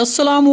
Aslam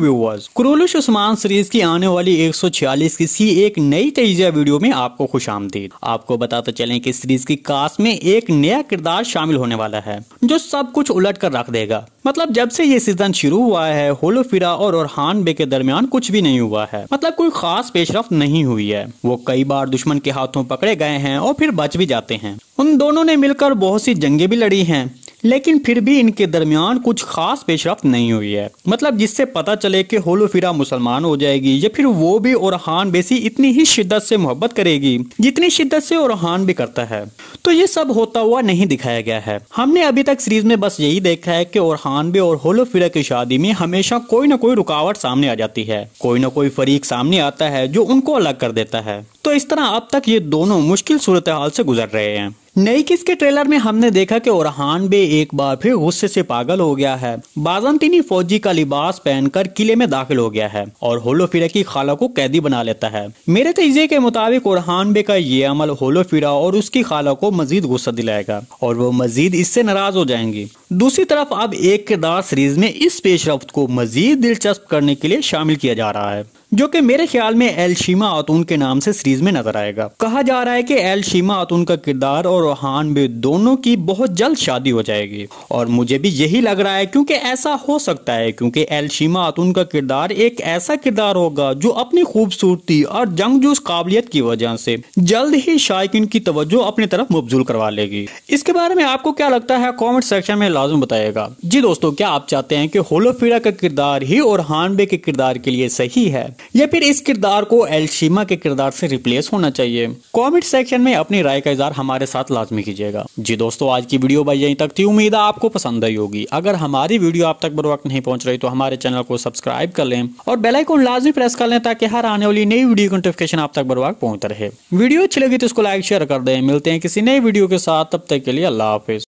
viewers क्रोलिश उस्मान series की आने वाली 146 की सी एक नई तेजिया वीडियो में आपको खुश आमदी आपको बताते चलें कि सीरीज की कास्ट में एक नया किरदार शामिल होने वाला है जो सब कुछ उलट कर रख देगा मतलब जब से ये सीजन शुरू हुआ है होलोफिरा और ओरहान बे के दरमियान कुछ भी नहीं हुआ है मतलब कोई खास पेशरफ नहीं हुई है वो कई बार दुश्मन के हाथों पकड़े गए हैं और फिर बच भी जाते हैं उन दोनों ने मिलकर बहुत सी जंगे भी लड़ी है लेकिन फिर भी इनके दरमियान कुछ खास पेशरफ नहीं हुई है मतलब जिससे पता चले कि होलोफिरा मुसलमान हो जाएगी या फिर वो भी हान बेसी इतनी ही शिद्दत से मोहब्बत करेगी जितनी शिद्दत से हान भी करता है तो ये सब होता हुआ नहीं दिखाया गया है हमने अभी तक सीरीज में बस यही देखा है कि औरहान भी और होलोफिरा की शादी में हमेशा कोई ना कोई रुकावट सामने आ जाती है कोई ना कोई फरीक सामने आता है जो उनको अलग कर देता है तो इस तरह अब तक ये दोनों मुश्किल सूरत हाल से गुजर रहे हैं नई किस के ट्रेलर में हमने देखा कि ओरहान बे एक बार फिर गुस्से से पागल हो गया है बाजनतीनी फौजी का लिबास पहनकर किले में दाखिल हो गया है और होलोफिरा की खाला को कैदी बना लेता है मेरे तजे के मुताबिक ओरहान बे का ये अमल होलोफिरा और उसकी खाला को मजीद गुस्सा दिलाएगा और वो मजीद इससे नाराज हो जाएंगी दूसरी तरफ अब एक किरदार सीरीज में इस पेशरफ को मजीद दिलचस्प करने के लिए शामिल किया जा रहा है जो कि मेरे ख्याल में एल शीमा अतून के नाम से सीरीज में नजर आएगा कहा जा रहा है कि एल शीमा अतून का किरदार और रोहान बे दोनों की बहुत जल्द शादी हो जाएगी और मुझे भी यही लग रहा है क्योंकि ऐसा हो सकता है क्योंकि एल शीमा अतून का किरदार एक ऐसा किरदार होगा जो अपनी खूबसूरती और जंगजूस काबिलियत की वजह से जल्द ही शायक की तवज्जो अपनी तरफ मबजूल करवा लेगी इसके बारे में आपको क्या लगता है कॉमेंट सेक्शन में अंदाज में जी दोस्तों क्या आप चाहते हैं कि होलोफीरा का किरदार ही और हानबे के किरदार के लिए सही है या फिर इस किरदार को एलशीमा के किरदार से रिप्लेस होना चाहिए कमेंट सेक्शन में अपनी राय का इजहार हमारे साथ लाजमी कीजिएगा जी दोस्तों आज की वीडियो भाई यहीं तक थी उम्मीद आपको पसंद आई होगी अगर हमारी वीडियो आप तक बर वक्त नहीं पहुँच रही तो हमारे चैनल को सब्सक्राइब कर लें और बेलाइकॉन लाजमी प्रेस कर लें ताकि हर आने वाली नई वीडियो की नोटिफिकेशन आप तक बर वक्त पहुंचता रहे वीडियो अच्छी लगी तो इसको लाइक शेयर कर दें मिलते हैं किसी नई वीडियो के साथ तब तक के लिए अल्लाह हाफिज